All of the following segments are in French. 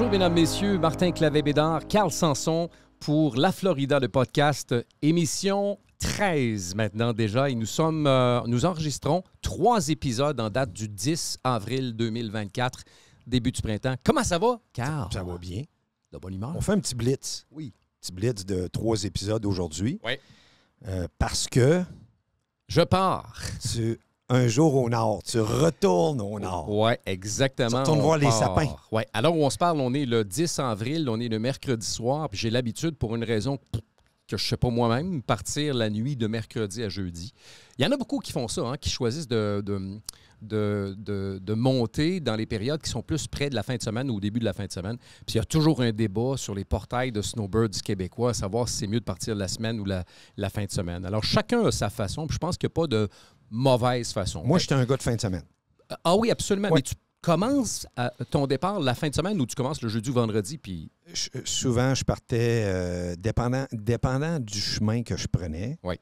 Bonjour, mesdames, messieurs. Martin Clavé-Bédard, Carl Sanson pour La Florida, le podcast, émission 13 maintenant déjà. Et nous, sommes, euh, nous enregistrons trois épisodes en date du 10 avril 2024, début du printemps. Comment ça va, Carl? Ça, va bien. De bonne humeur. On fait un petit blitz. Oui. Petit blitz de trois épisodes aujourd'hui. Oui. Euh, parce que. Je pars. Tu un jour au nord. Tu retournes au nord. Oui, exactement. Tu retournes voir les sapins. Oui, alors on se parle, on est le 10 avril, on est le mercredi soir, puis j'ai l'habitude, pour une raison que je ne sais pas moi-même, partir la nuit de mercredi à jeudi. Il y en a beaucoup qui font ça, hein, qui choisissent de, de monter dans les périodes qui sont plus près de la fin de semaine ou au début de la fin de semaine. Puis il y a toujours un débat sur les portails de snowbirds québécois, à savoir si c'est mieux de partir la semaine ou la, la, fin de semaine. Alors chacun a sa façon, puis je pense qu'il n'y a pas de mauvaise façon. Moi, j'étais un gars de fin de semaine. Ah oui, absolument. Mais tu commences ton départ la fin de semaine ou tu commences le jeudi ou vendredi? Puis... souvent, je partais euh, dépendant, dépendant du chemin que je prenais. Oui.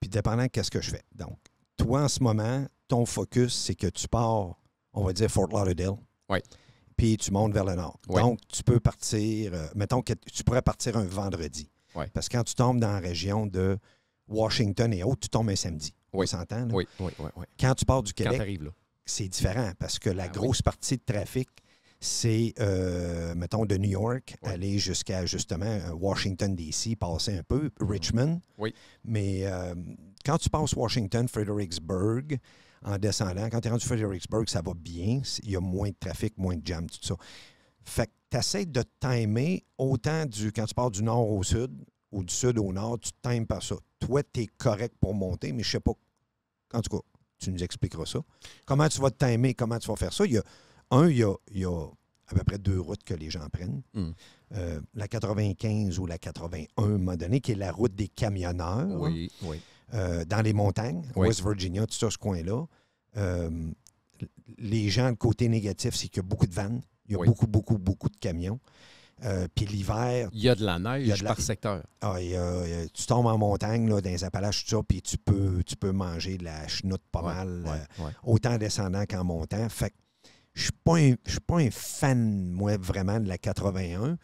Puis dépendant de qu'est-ce que je fais. Donc, toi, en ce moment, ton focus, c'est que tu pars, on va dire Fort Lauderdale. Oui. Puis tu montes vers le nord. Donc, tu peux partir, euh, mettons que tu pourrais partir un vendredi. Oui. Parce que quand tu tombes dans la région de Washington et autres, tu tombes un samedi. Oui. s'entend? Oui, oui, Quand tu pars du Québec, c'est différent parce que la ah grosse partie de trafic, c'est, euh, mettons, de New York, aller jusqu'à justement euh, Washington, D.C., passer un peu, mm-hmm. Richmond. Oui. Mais euh, quand tu passes Washington, Fredericksburg, en descendant, quand tu es rendu Fredericksburg, ça va bien. Il y a moins de trafic, moins de jam, tout ça. Fait que tu essaies de timer autant du, quand tu pars du nord au sud, ou du sud au nord, tu t'aimes par ça. Toi, tu es correct pour monter, mais je sais pas. En tout cas, tu nous expliqueras ça. Comment tu vas t'aimer, comment tu vas faire ça? un, il y a, à peu près deux routes que les gens prennent. Hmm. Euh, la 95 ou la 81, à un moment donné, qui est la route des camionneurs. Euh, dans les montagnes, West Virginia, tout ça, ce coin-là. Euh, les gens, le côté négatif, c'est qu'il y a beaucoup de vannes. Il y a beaucoup, beaucoup, beaucoup de camions. Euh, puis l'hiver. Il y a de la neige par secteur. Ah, tu tombes en montagne, là, dans les Appalaches, tout ça, puis tu peux, tu peux manger de la chenoute pas mal, euh, autant en descendant qu'en montant. Fait que je ne suis pas un fan, moi, vraiment de la 81.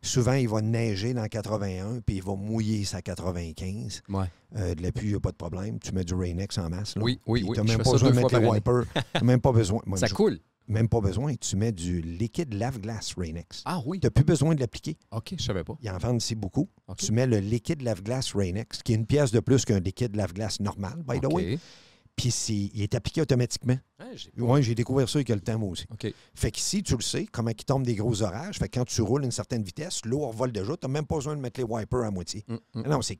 Souvent, il va neiger dans 81, puis il va mouiller sa 95. Euh, de la pluie, il n'y a pas de problème. Tu mets du Rainex en masse. Oui, oui, oui. Tu n'as même pas besoin de mettre les wipers. même pas besoin. ça coule. Même pas besoin. Tu mets du liquide lave-glace rain Ah oui? Tu n'as plus besoin de l'appliquer. OK, je savais pas. y en vend ici beaucoup. Tu mets le liquide lave-glace rain qui est une pièce de plus qu'un liquide lave-glace normal, by the way. Puis il est appliqué automatiquement. Ah, oui, j'ai découvert ça il y a le temps, moi aussi. Fait qu'ici, tu le sais, comment il tombe des gros orages. Fait que quand tu roules à une certaine vitesse, l'eau revole déjà. Tu n'as même pas besoin de mettre les wipers à moitié. Mm, mm. Ah non, c'est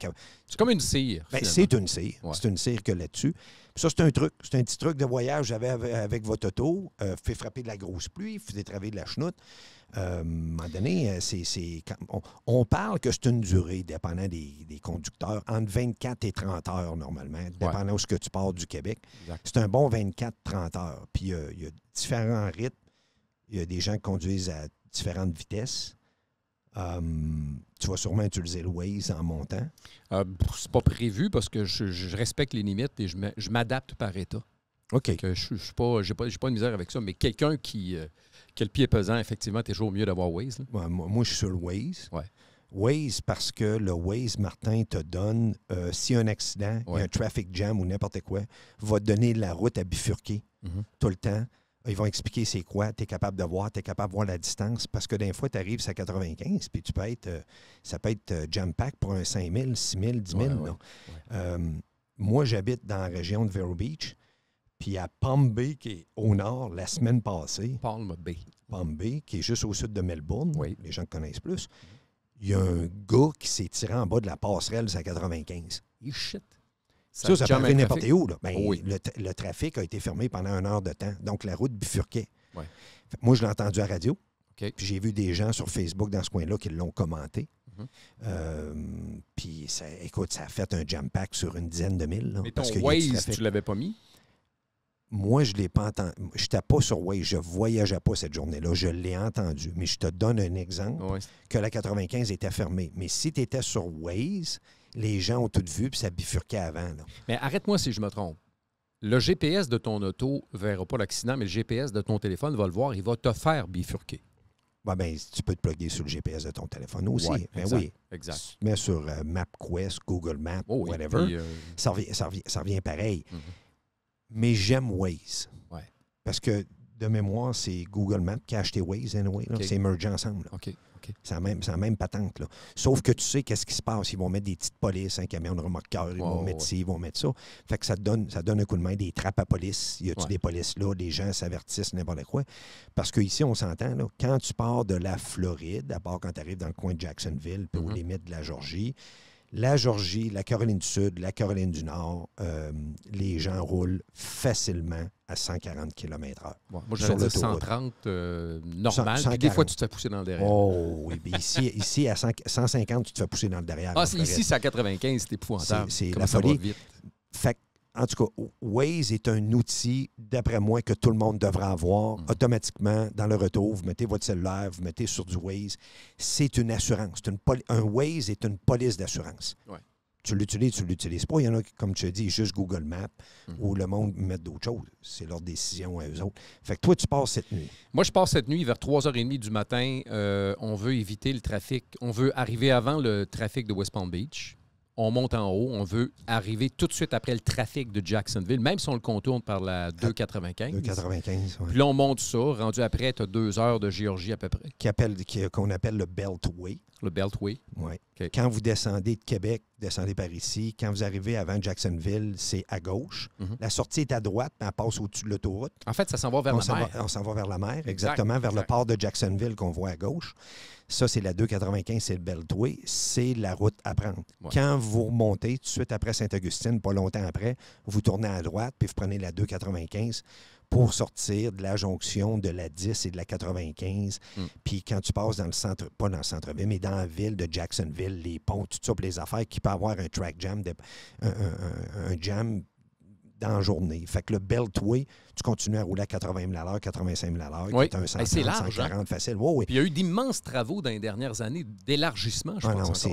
comme une cire. Ben, c'est une cire. C'est une cire que là-dessus. Ça, c'est un truc. C'est un petit truc de voyage j'avais avec votre auto. fait euh, frapper de la grosse pluie, fait travailler de la chenoute. Euh, un moment donné, euh, c'est, on, parle que c'est une durée, dépendant des, conducteurs, entre 24 et 30 heures normalement, dépendant de où ce que tu pars du Québec. C'est un bon 24-30 heures. Puis il y a différents rythmes. Il y a des gens qui conduisent à différentes vitesses. Hum, tu vas sûrement utiliser le Waze en montant. Euh, c'est pas prévu parce que je, je respecte les limites et je m'adapte par état. OK. je n'ai pas, j'ai pas, pas de misère avec ça, mais quelqu'un qui, euh, quel a le pied pesant, effectivement, t'es toujours mieux d'avoir Waze. moi, je suis sur Waze. Ouais. Waze, parce que le Waze, Martin, te donne, euh, si un accident, un traffic jam ou n'importe quoi, va te donner la route à bifurquer mm-hmm. tout le temps. Ils vont expliquer c'est quoi, tu es capable de voir, tu es capable de voir la distance, parce que des fois, tu arrives à 95, puis tu peux être, euh, ça peut être jam-pack pour un 5000, 6000, 10 000. moi, j'habite dans la région de Vero Beach. Puis à Palm Bay, qui est au nord, la semaine passée. Palm Bay. Palm Bay, qui est juste au sud de Melbourne. Oui. Les gens connaissent plus. Il y a un gars qui s'est tiré en bas de la passerelle, c'est à 95. Il shit. Ça, ça, ça n'importe où. Là. Ben, le, trafic a été fermé pendant une heure de temps. Donc, la route bifurquait. Oui. Moi, je l'ai entendu à la radio. Puis j'ai vu des gens sur Facebook dans ce coin-là qui l'ont commenté. Mhm. Euh, puis, ça, écoute, ça a fait un jam-pack sur une dizaine de mille. Mais ton que tu l'avais pas mis? moi, je ne l'ai pas entendu. Je n'étais pas sur Waze. Je ne voyageais pas cette journée-là. Je l'ai entendu. Mais je te donne un exemple que la 95 était fermée. Mais si tu étais sur Waze, les gens ont tout vu puis ça bifurquait avant. Mais arrête-moi si je me trompe. Le GPS de ton auto ne verra pas l'accident, mais le GPS de ton téléphone va le voir. Il va te faire bifurquer. Bah, ben, tu peux te plugger sur le GPS de ton téléphone aussi. Mais ben oui, exact. Tu sur euh, MapQuest, Google Maps, oh whatever. Euh, ça, revient, pareil. Mhm mais j'aime Waze. Parce que de mémoire, c'est Google Maps qui a acheté Waze anyway. C'est mergé ensemble. C'est la, même patente. Sauf que tu sais qu'est-ce qui se passe. Ils vont mettre des petites polices, un camion de remorqueur, ils vont mettre ci, ils vont mettre ça. Fait que ça donne, ça donne un coup de main, des trappes à police. Y a-tu des polices là? Les gens s'avertissent, n'importe quoi. Parce qu'ici, on s'entend, quand tu pars de la Floride, à part quand tu arrives dans le coin de Jacksonville, puis aux mm-hmm. limites de la Georgie, la Georgie, la Caroline du Sud, la Caroline du Nord, euh, les gens roulent facilement à 140 km/h. moi, j'allais dire 130 euh, normal. des fois, tu te fais pousser dans le derrière. Oh oui, mais ici, à 150, tu te fais pousser dans le derrière. Ah, ici, c'est à 95, c'est épouvantable. C'est la folie. Fait en tout cas, Waze est un outil, d'après moi, que tout le monde devrait avoir. Mm. Automatiquement, dans le retour, vous mettez votre cellulaire, vous mettez sur du Waze. C'est une assurance. Une un Waze est une police d'assurance. Tu l'utilises, tu l'utilises pas. Il y en a, comme tu as dit, juste Google Maps mm. où ou le monde met d'autres choses. C'est leur décision à eux autres. Fait que toi, tu passes cette nuit. Moi, je passe cette nuit vers 3h30 du matin. Euh, on veut éviter le trafic. On veut arriver avant le trafic de West Palm Beach on monte en haut, on veut arriver tout de suite après le trafic de Jacksonville, même si on le contourne par la 295. 295, oui. Puis là, on monte ça. Rendu après, tu as deux heures de Géorgie à peu près. Euh, qu'on appelle, le Beltway. Le Beltway. Oui. Quand vous descendez de Québec, descendez par ici. Quand vous arrivez avant Jacksonville, c'est à gauche. Mhm. La sortie est à droite, elle passe au-dessus de l'autoroute. En fait, ça s'en va vers la mer. on s'en va vers la mer, exactement, vers le port de Jacksonville qu'on voit à gauche. Ça, c'est la 295, c'est le Beltway. C'est la route à prendre. Quand vous remontez, tout de suite après Saint-Augustine, pas longtemps après, vous tournez à droite, puis vous prenez la 295 pour sortir de la jonction de la 10 et de la 95. Hmm. Puis quand tu passes dans le centre, pas dans le centre-ville, mais dans la ville de Jacksonville, les ponts, tout ça, les affaires, qui peut avoir un track jam, de, un, un, jam dans la journée. Fait que le Beltway, tu continues à rouler à 80 000 à l'heure, 85 000 à l'heure, oui. c'est large, hein? facile. Puis il y a eu d'immenses travaux dans les dernières années d'élargissement, je ah pense.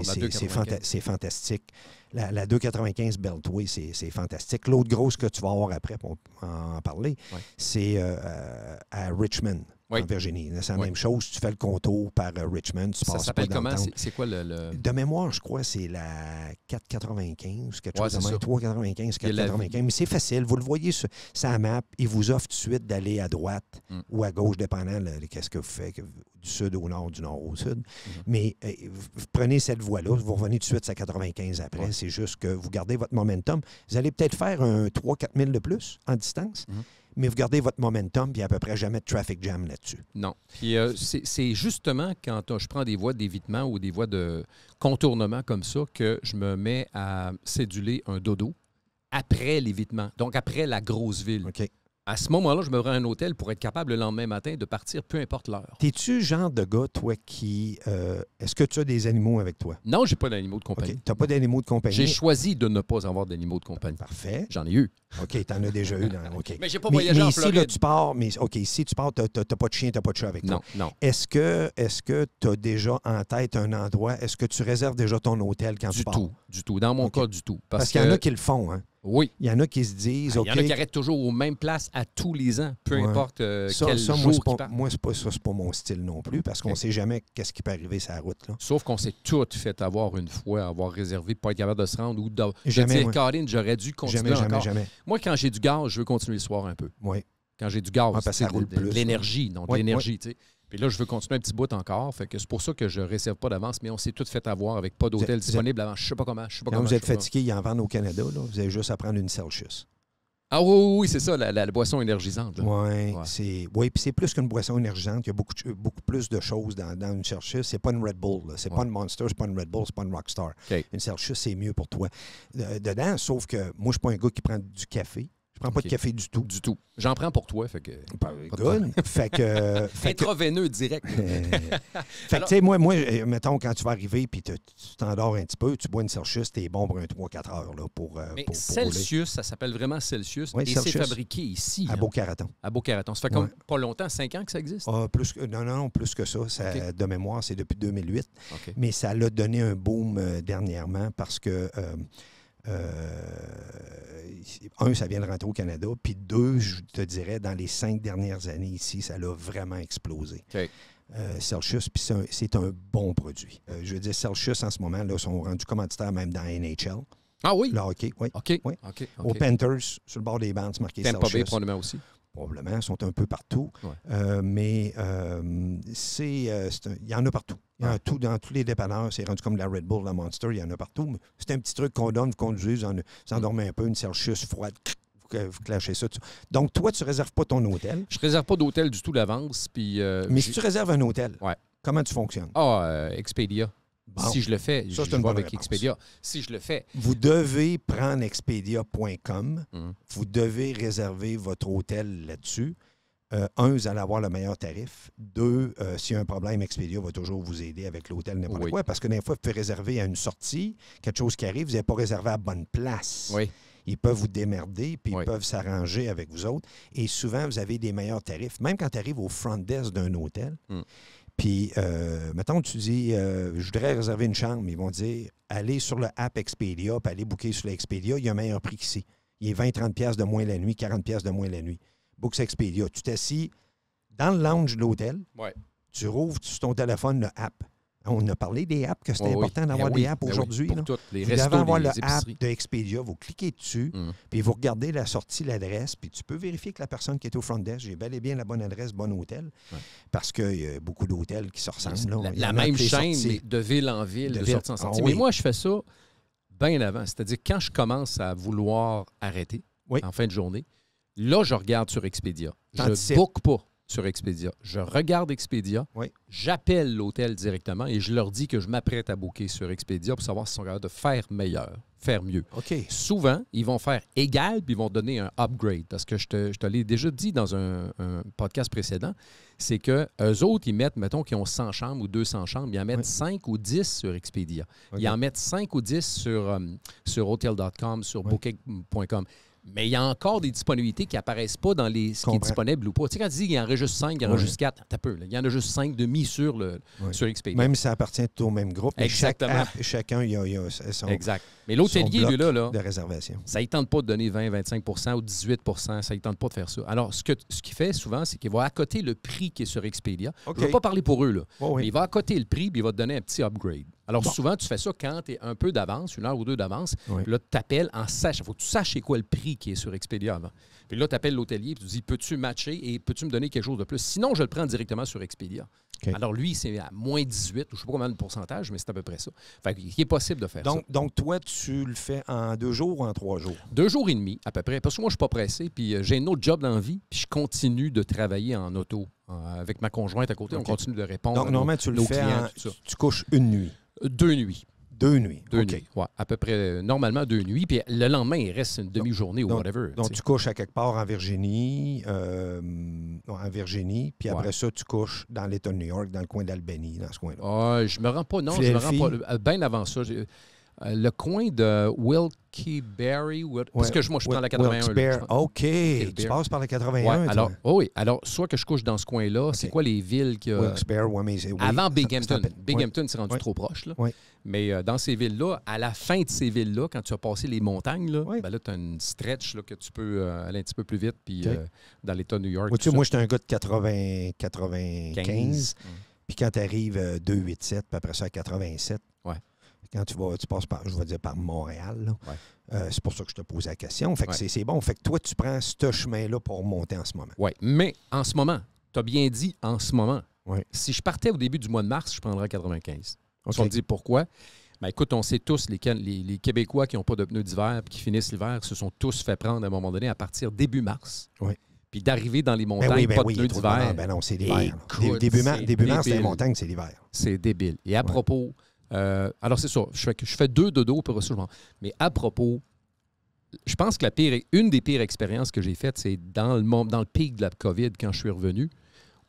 c'est fantastique. La, 295 Beltway, c'est fantastique. L'autre grosse que tu vas avoir après, pour en parler, c'est euh, euh, à Richmond oui. en Virginie. C'est la même chose. Tu fais le contour par euh, Richmond. Tu ça s'appelle comment? C'est quoi le, De mémoire, je crois, c'est la 495, quelque ouais, chose 395, 495. Mais c'est facile. Vous le voyez sur sa map. Il vous offre tout de suite d'aller à droite mm. ou à gauche, dépendant de ce que vous faites, du sud au nord, du nord au sud. Mm-hmm. Mais euh, vous prenez cette voie-là. Vous revenez tout de suite à 95 après. C'est juste que vous gardez votre momentum. Vous allez peut-être faire un 3-4 000 de plus en distance. Mm-hmm mais vous gardez votre momentum, puis il n'y a à peu près jamais de traffic jam là-dessus. Non. Puis euh, c'est justement quand euh, je prends des voies d'évitement ou des voies de contournement comme ça que je me mets à céduler un dodo après l'évitement, donc après la grosse ville. OK. À ce moment-là, je me rends à un hôtel pour être capable le lendemain matin de partir, peu importe l'heure. T'es-tu genre de gars, toi, qui. Euh, est-ce que tu as des animaux avec toi? Non, j'ai pas d'animaux de compagnie. Tu T'as pas d'animaux de compagnie? J'ai choisi de ne pas avoir d'animaux de compagnie. Parfait. J'en ai eu. OK, en as déjà eu. Dans... OK. mais j'ai pas voyagé mais en ici, tu pars, mais OK, ici, tu pars, t'as pas de chien, t'as pas de chat avec toi. Non, non. Est-ce que tu as déjà en tête un endroit? Est-ce que tu réserves déjà ton hôtel quand tu pars? Du tout du tout. Dans mon cas, du tout. Parce, qu'il y en a qui le font. Hein? Oui. Il y en a qui se disent. Ah, il y, en a qui arrêtent toujours aux mêmes places à tous les ans, peu importe euh, quel moi, c'est pas, ça, c'est pas mon style non plus, parce qu'on ne sait jamais qu'est-ce qui peut arriver sur la route. Sauf qu'on s'est toutes fait avoir une fois, avoir réservé, pas être capable de se rendre ou de, jamais, dire, j'aurais dû continuer jamais, encore. Jamais, Moi, quand j'ai du gaz, je veux continuer le soir un peu. Oui. Quand j'ai du gaz, c'est de, l'énergie, non, l'énergie, tu sais. Et là, je veux continuer un petit bout encore. c'est pour ça que je ne réserve pas d'avance, mais on s'est tout fait avoir avec pas d'hôtel disponible avant. Je ne sais pas comment. Quand vous êtes fatigué, y en vend au Canada. Vous avez juste à prendre une Celsius. Ah oui, c'est ça, la, boisson énergisante. Oui, ouais. c'est puis c'est plus qu'une boisson énergisante. Il y a beaucoup, beaucoup plus de choses dans, une Celsius. C'est pas une Red Bull, c'est n'est pas une Monster, c'est pas une Red Bull, c'est pas une Rockstar. Une Celsius, c'est mieux pour toi. dedans, sauf que moi, je ne suis pas un gars qui prend du café. Je prends pas de café du tout. Du tout. J'en prends pour toi, fait que. Ben, fait que. Intraveineux direct. Euh, fait que, tu sais, moi, moi, euh, mettons, quand tu vas arriver puis tu t'endors un petit peu, tu bois une Celsius, t'es bon pour un 3-4 heures, là, pour. Euh, Mais Celsius, ça s'appelle vraiment Celsius. et c'est fabriqué ici. À hein. Beau-Caraton. À beau Ça fait comme pas longtemps, 5 ans que ça existe? Euh, plus que, non, non, plus que ça. De mémoire, c'est depuis 2008. Mais ça l'a donné un boom dernièrement parce que euh, un, ça vient de rentrer au Canada, puis deux, je te dirais, dans les cinq dernières années ici, ça l'a vraiment explosé. Euh, Celsius, puis c'est un, bon produit. Euh, je veux dire, Celsius, en ce moment, là, sont rendus commanditaires même dans NHL. Ah oui? Là, hockey, oui. OK. Oui. Au Panthers, sur le bord des bandes, c'est marqué Celsius. probablement aussi probablement, sont un peu partout. Euh, mais euh, euh, il y en a partout. Il y en a tout dans tous les dépanneurs. C'est rendu comme la Red Bull, la Monster, il y en a partout. C'est un petit truc qu'on donne, vous conduisez, vous endormez un peu, une Celsius froide, vous clashez ça. Donc, toi, tu ne réserves pas ton hôtel. Je ne réserve pas d'hôtel du tout d'avance. puis mais si tu réserves un hôtel, comment tu fonctionnes? Ah, Expedia. Si je le fais, je, avec Expedia. Si je le fais. Vous devez prendre expedia.com. Hum. Vous devez réserver votre hôtel là-dessus. Euh, un, vous allez avoir le meilleur tarif. Deux, si euh, s'il y a un problème, Expedia va toujours vous aider avec l'hôtel, n'importe quoi. Parce que des fois, vous pouvez réserver à une sortie, quelque chose qui arrive, vous n'avez pas réservé à bonne place. Oui. Ils peuvent vous démerder, puis ils peuvent s'arranger avec vous autres. Et souvent, vous avez des meilleurs tarifs. Même quand tu arrives au front desk d'un hôtel, hum. Puis, euh, mettons, tu dis, euh, je voudrais réserver une chambre. Ils vont dire, allez sur le app Expedia, puis allez booker sur l'Expedia, il y a un meilleur prix qu'ici. Il est 20-30$ de moins la nuit, 40$ de moins la nuit. Books Expedia. Tu t'assis dans le lounge de l'hôtel. Ouais. Tu rouvres sur ton téléphone le app. On a parlé des apps, que c'était important d'avoir ben des apps ben aujourd'hui. vous devez avoir l'app vous cliquez dessus, mm. puis vous regardez la sortie, l'adresse, puis tu peux vérifier que la personne qui est au front desk, j'ai bel et bien la bonne adresse, bon hôtel, parce qu'il y a beaucoup d'hôtels qui se ressemblent. La, même chaîne de ville en ville, de, sortie en ah sortie. Mais moi, je fais ça bien avant. C'est-à-dire, quand je commence à vouloir arrêter en fin de journée, là, je regarde sur Expedia. Je ne pas sur Expedia. Je regarde Expedia, j'appelle l'hôtel directement et je leur dis que je m'apprête à booker sur Expedia pour savoir s'ils sont capables de faire meilleur, faire mieux. Souvent, ils vont faire égal puis ils vont donner un upgrade parce que je te, l'ai déjà dit dans un, podcast précédent, c'est que eux autres, ils mettent, mettons, qui ont 100 chambres ou 200 chambres, ils en mettent 5 ou 10 sur Expedia. Ils en mettent 5 ou 10 sur, euh, sur hotel.com, sur booking.com mais il y a encore des disponibilités qui apparaissent pas dans les, ce qui est disponible ou pas. Tu sais, quand tu dis qu'il y en a juste 5, il y en a juste 4, t'as peu. Il y en a juste 5 demi sur, le, sur Expedia. Même si ça appartient au même groupe, Exactement. chacun il y a, son, exact. Mais l'hôtelier, lui-là, là, ça ne tente pas de donner 20, 25 ou 18 ça ne tente pas de faire ça. Alors, ce qu'il ce fait souvent, c'est qu'il va côté le prix qui est sur Expedia. Je ne vais pas parler pour eux, là, il va côté le prix puis il va te donner un petit upgrade. Alors, souvent, tu fais ça quand tu es un peu d'avance, une heure ou deux d'avance. Là, tu t'appelles en sèche. Il faut que tu saches quoi le prix qui est sur Expedia avant. Puis là, tu appelles l'hôtelier et tu dis Peux-tu matcher et peux-tu me donner quelque chose de plus Sinon, je le prends directement sur Expedia. Alors, lui, c'est à moins 18, ou je ne sais pas combien de pourcentage, mais c'est à peu près ça. Fait qu'il est possible de faire donc, ça. Donc, toi, tu le fais en deux jours ou en trois jours Deux jours et demi, à peu près. Parce que moi, je ne suis pas pressé, puis euh, j'ai un autre job dans la vie, puis je continue de travailler en auto euh, avec ma conjointe à côté, on continue de répondre. Donc, normalement, tu le fais, tu couches une nuit. Deux nuits. Deux nuits. Deux nuits. Ouais, à peu près, euh, normalement, deux nuits. Puis le lendemain, il reste une demi-journée ou whatever. Donc, tu couches à quelque part en Virginie, euh, en Virginie, puis après ça, tu couches dans l'État de New York, dans le coin d'Albany, dans ce coin-là. Ah, je me rends pas, non, je me rends pas. Bien avant ça, euh, le coin de Wilkie Barry. parce que moi, je prends la 81. OK. Tu passes par la 81. alors, oh oui. Alors, soit que je couche dans ce coin-là, c'est quoi les villes qui. Wilkes-Barre, Avant Binghamton. Binghamton c'est rendu trop proche. Mais euh, dans ces villes-là, à la fin de ces villes-là, quand tu as passé les montagnes, là, ben là tu as une stretch que tu peux euh, aller un petit peu plus vite. Puis dans l'État de New York. vois moi, j'étais un gars de 80, 95. Puis quand tu arrives 287, puis après ça, à 87. Ouais quand tu vas, tu passes par, je vais dire par Montréal, euh, c'est pour ça que je te pose la question. Fait que c'est bon. Fait que toi, tu prends ce chemin-là pour monter en ce moment. Oui, mais en ce moment, tu as bien dit en ce moment. Si je partais au début du mois de mars, je prendrais 95. On se dit pourquoi? Ben, écoute, on sait tous, les, Québécois qui n'ont pas de pneus d'hiver et qui finissent l'hiver se sont tous fait prendre à un moment donné à partir début mars. puis d'arriver dans les ben montagnes, ben pas de pneus d'hiver. non, c'est l'hiver. Début, mars, début mars, les montagnes, c'est l'hiver. C'est débile. Et à propos, euh, alors, c'est sûr, Je fais, je fais deux dodo pour souvent Mais à propos, je pense que la pire, une des pires expériences que j'ai faites, c'est dans le, pic de la COVID, quand je suis revenu,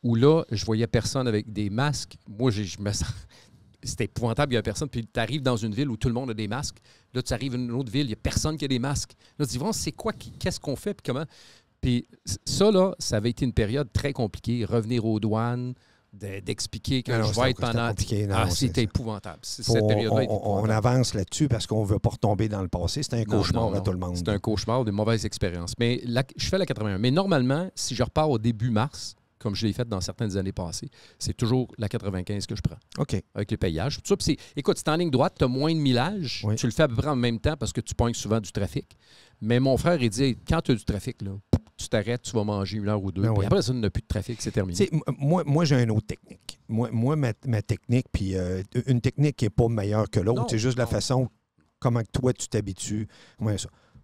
où là, je voyais personne avec des masques. Moi, je, me C'était épouvantable, il n'y a personne. Puis tu arrives dans une ville où tout le monde a des masques. Là, tu arrives dans une autre ville, il n'y a personne qui a des masques. Là, tu dis dis, c'est quoi, qu'est-ce qu'on fait, puis comment. Puis ça, là, ça avait été une période très compliquée. Revenir aux douanes, d'expliquer que je vais être pendant. Ah, c'est épouvantable. on, avance là-dessus parce qu'on ne veut pas retomber dans le passé. C'est un cauchemar tout le monde. C'est un cauchemar, des mauvaises expériences. Mais je fais la 81. Mais normalement, si je repars au début mars, comme je l'ai fait dans certaines années passées, c'est toujours la 95 que je prends. OK. Avec le payage. Tout ça. Écoute, c'est en ligne droite, tu as moins de millage. Tu le fais à peu près en même temps parce que tu pognes souvent du trafic. Mais mon frère, il dit quand tu as du trafic, là, tu t'arrêtes, tu vas manger une heure ou deux. Ben il n'y après, ça, n'a plus de trafic, c'est terminé. moi, j'ai une autre technique. Moi, ma, technique, puis euh, une technique qui n'est pas meilleure que l'autre, c'est juste la façon comment toi tu t'habitues. Moi,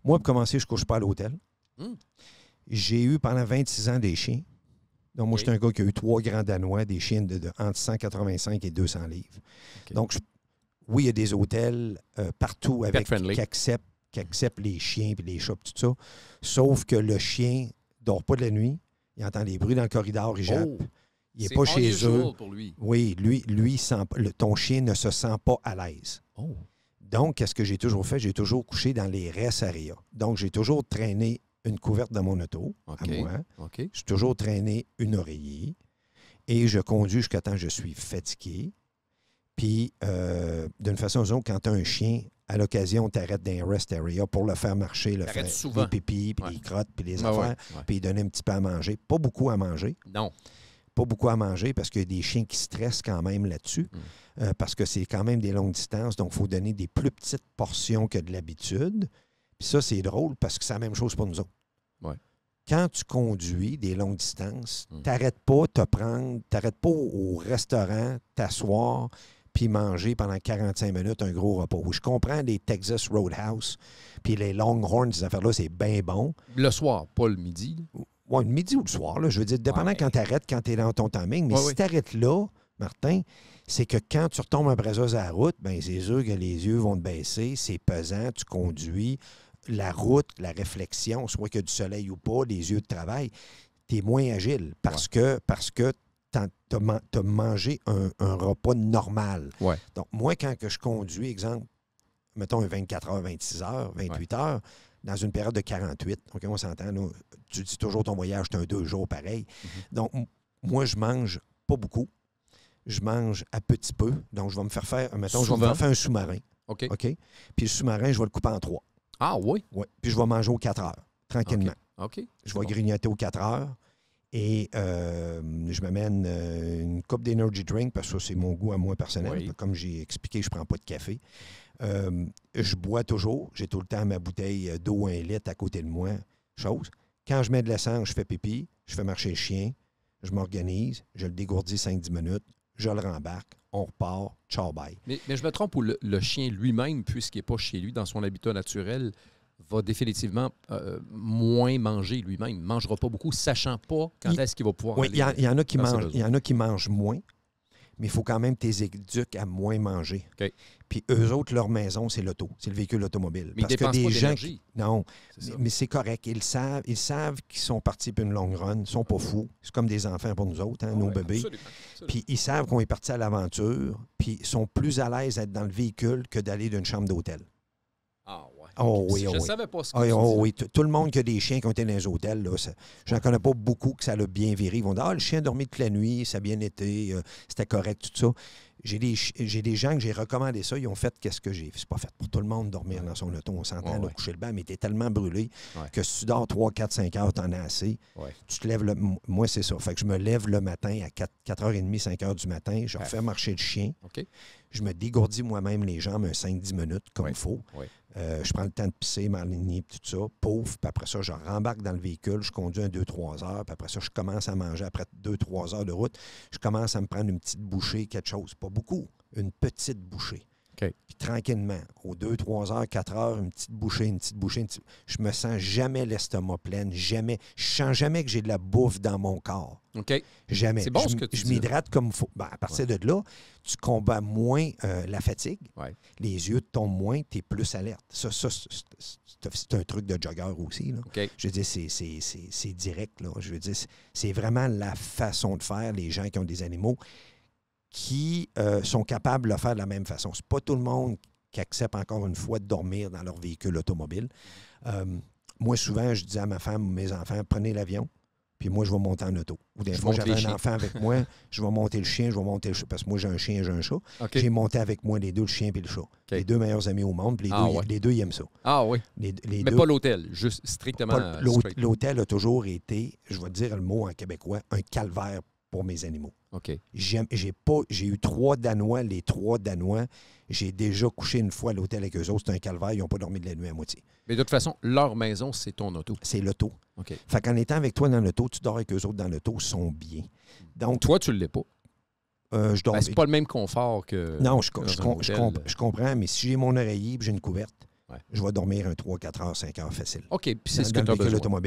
pour commencer, je ne couche pas à l'hôtel. Hmm. J'ai eu pendant 26 ans des chiens. Donc, moi, j'étais un gars qui a eu trois grands Danois, des chiens de, entre 185 et 200 livres. Donc, oui, il y a des hôtels euh, partout avec, qui acceptent qui accepte les chiens et les chats tout ça. Sauf que le chien dort pas de la nuit. Il entend des bruits dans le corridor, il jappe. Oh! il n'est pas chez eux. Oui, lui, lui sent, le, ton chien ne se sent pas à l'aise. Oh! Donc, qu'est-ce que j'ai toujours fait? J'ai toujours couché dans les restes Donc, j'ai toujours traîné une couverte dans mon auto, à moi. J'ai toujours traîné une oreiller. Et je conduis jusqu'à temps que je suis fatigué. Puis, euh, d'une façon ou d'une autre, quand tu as un chien à l'occasion, tu arrêtes dans un rest area pour le faire marcher, le faire souvent. puis les crottes, puis les affaires, puis donner un petit peu à manger. Pas beaucoup à manger. Non. Pas beaucoup à manger parce qu'il y a des chiens qui stressent quand même là-dessus, mm. euh, parce que c'est quand même des longues distances, donc il faut donner des plus petites portions que de l'habitude. Puis ça, c'est drôle parce que c'est la même chose pour nous autres. Ouais. Quand tu conduis des longues distances, mm. t'arrêtes pas te prendre, t'arrêtes pas au restaurant, t'asseoir, puis manger pendant 45 minutes un gros repas. Je comprends les Texas Roadhouse, puis les Longhorns, ces affaires-là, c'est bien bon. Le soir, pas le midi. Oui, le midi ou le soir, là, je veux dire, dépendant quand tu arrêtes, quand tu es dans ton timing, mais si tu arrêtes là, Martin, c'est que quand tu retombes après ça à la route, ben c'est sûr que les yeux vont te baisser, c'est pesant, tu conduis, la route, la réflexion, soit que du soleil ou pas, les yeux de travail, tu es moins agile parce que, parce que t'as mangé un, repas normal. Donc, moi, quand que je conduis, exemple, mettons 24 heures, 26 heures, 28 heures, dans une période de 48, OK, on s'entend, tu dis toujours ton voyage, c'est un deux jours pareil. Mm-hmm. Donc, moi, je mange pas beaucoup. Je mange à petit peu. Donc, je vais me faire faire, mettons, je vais me faire un sous-marin. OK. OK. Puis le sous-marin, je vais le couper en trois. Ah oui? Puis je vais manger aux quatre heures, tranquillement. OK. Je vais grignoter aux quatre heures. Et euh, je m'amène euh, une coupe d'energy drink parce que c'est mon goût à moi personnel. Comme j'ai expliqué, je ne prends pas de café. Euh, je bois toujours. J'ai tout le temps ma bouteille d'eau 1 litre à côté de moi. Chose. Quand je mets de l'essence, je fais pipi, je fais marcher le chien, je m'organise, je le dégourdis 5-10 minutes, je le rembarque, on repart, ciao bye. Mais, je me trompe où le, le chien lui-même, puisqu'il n'est pas chez lui dans son habitat naturel, va définitivement euh, euh, moins manger lui-même. Il ne mangera pas beaucoup, sachant pas quand est-ce qu'il va pouvoir. Oui, il y, en a qui mangent, il y en a qui mangent moins, mais il faut quand même tes éduques à moins manger. Puis eux autres, leur maison, c'est l'auto, c'est le véhicule automobile. Mais Parce que des gens. Non, mais, c'est correct. Ils savent, ils savent qu'ils sont partis pour une longue run. Ils sont pas fous. C'est comme des enfants pour nous autres, hein, ah nos bébés. Puis ils savent qu'on est parti à l'aventure. Puis ils sont plus à l'aise d'être dans le véhicule que d'aller d'une chambre d'hôtel. Oh, oui, oh je savais pas ce que oh, oh tout le monde qui a des chiens qui ont été dans les hôtels, là, j'en connais pas beaucoup que ça l'a bien viré. Ils vont dire, ah, le chien a dormi toute la nuit, ça a bien été, euh, c'était correct, tout ça. J'ai des, j'ai des gens que j'ai recommandé ça, ils ont fait qu'est-ce que j'ai. C'est pas fait pour tout le monde dormir dans son auto, on s'entend, coucher le bain, mais t'es tellement brûlé que si tu dors 3, 4, 5 heures, t'en as assez. Tu te lèves le. Moi, c'est ça. que je me lève le matin à 4, 4h30, 5h du matin, je refais marcher le chien. Je me dégourdis moi-même les jambes 5-10 minutes comme il faut. Euh, je prends le temps de pisser, m'aligner, tout ça. Pauvre, puis après ça, je rembarque dans le véhicule, je conduis un 2-3 heures, puis après ça, je commence à manger. Après 2-3 heures de route, je commence à me prendre une petite bouchée, quelque chose. Pas beaucoup, une petite bouchée tranquillement, aux 2, 3 heures, 4 heures, une petite bouchée, une petite bouchée, une petite... je me sens jamais l'estomac plein, jamais. Je sens jamais que j'ai de la bouffe dans mon corps. OK. Jamais. Bon je, m'hydrate comme il faut. Ben, à partir de là, tu combats moins euh, la fatigue, les yeux tombent moins, tu es plus alerte. Ça, c'est un truc de jogger aussi. Là. Je veux dire, c'est direct. Je veux dire, c'est vraiment la façon de faire, les gens qui ont des animaux qui euh, sont capables de le faire de la même façon. C'est pas tout le monde qui accepte encore une fois de dormir dans leur véhicule automobile. Euh, moi, souvent, je disais à ma femme, ou mes enfants, prenez l'avion, puis moi, je vais monter en auto. Ou des fois, j'avais un enfant avec moi, je vais monter le chien, je vais monter le chat, parce que moi, j'ai un chien et j'ai un chat. J'ai monté avec moi les deux, le chien et le chat. Les deux meilleurs amis au monde, ah les, deux, ils aiment ça. Ah oui. Mais pas l'hôtel, juste euh, strictement. L'hôtel a toujours été, je vais dire le mot en québécois, un calvaire pour mes animaux. OK. J'ai eu trois Danois, les trois Danois. J'ai déjà couché une fois à l'hôtel avec eux autres. c'est un calvaire. Ils n'ont pas dormi de la nuit à moitié. Mais de toute façon, leur maison, c'est ton auto. C'est l'auto. OK. Fait qu'en étant avec toi dans l'auto, tu dors avec eux autres dans l'auto, ils sont bien. Donc. Toi, tu ne l'es pas. Euh, je ben, dors. c'est pas le même confort que. Non, je, je, euh. je comprends, mais si j'ai mon oreiller et j'ai une couverte, je vais dormir un 3, 4 heures, 5 heures facile. OK. Puis c'est ce que tu as besoin.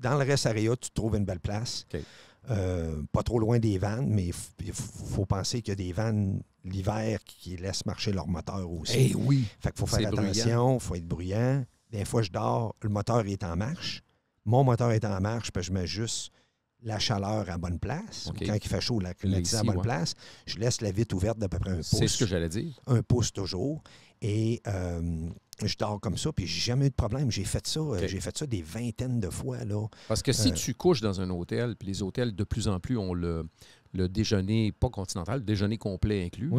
Dans le reste Rio tu trouves une belle place. Euh, pas trop loin des vannes, mais il faut, penser qu'il y a des vannes l'hiver qui laissent marcher leur moteur aussi. Eh oui! Fait qu'il faut faire attention, il faut être bruyant. Des fois, je dors, le moteur est en marche. Mon moteur est en marche, puis ben, je mets juste la chaleur à bonne place. Quand il fait chaud, la climatisation à bonne place. Je laisse la vitre ouverte d'à peu près un pouce. C'est ce que j'allais dire. Un pouce toujours. Et euh, je dors comme ça, puis j'ai jamais eu de problème. J'ai fait ça, euh, j'ai fait ça des vingtaines de fois. Parce que si euh, tu couches dans un hôtel, puis les hôtels, de plus en plus, ont le, le déjeuner, pas continental, le déjeuner complet inclus.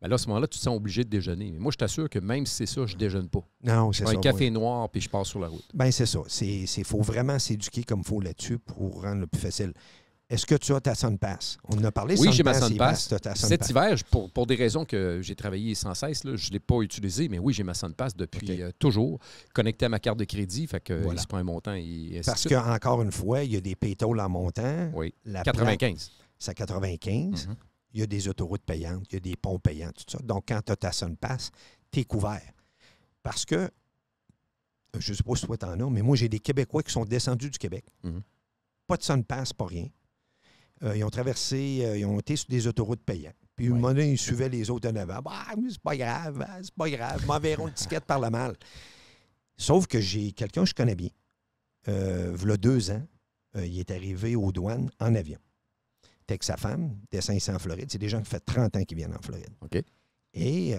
Ben là, à ce moment-là, tu te sens obligé de déjeuner. Mais moi, je t'assure que même si c'est ça, je déjeune pas. Non, c'est ça. Un café noir, puis je passe sur la route. Ben c'est ça. Il faut vraiment s'éduquer comme il faut là-dessus pour rendre le plus facile. Est-ce que tu as ta SunPass? On en a parlé. Oui, j'ai ma SunPass. Cet hiver, pour, des raisons que j'ai travaillé sans cesse, là, je ne l'ai pas utilisé, mais oui, j'ai ma SunPass depuis euh, toujours, connecté à ma carte de crédit, fait que un montant. parce Parce qu'encore une fois, il y a des pétoles en montant. Oui, 95. C'est à 95. Mhm. Il y a des autoroutes payantes, il y a des ponts payants, tout ça. Donc, quand tu as ta SunPass, tu es couvert. Parce que, je ne sais pas si toi tu en as, mais moi, j'ai des Québécois qui sont descendus du Québec. Mhm. Pas de SunPass, pas rien euh, ils ont traversé, euh, ils ont été sur des autoroutes payantes. Puis un moment donné, ils suivaient les autres en avant. Bah, c'est pas grave, hein, c'est pas grave, m'enverront une ticket par la mal. » Sauf que j'ai quelqu'un que je connais bien. Euh, il deux ans, euh, il est arrivé aux douanes en avion. T'es avec sa femme, dessin 500 en Floride. C'est des gens qui font 30 ans qu'ils viennent en Floride. Et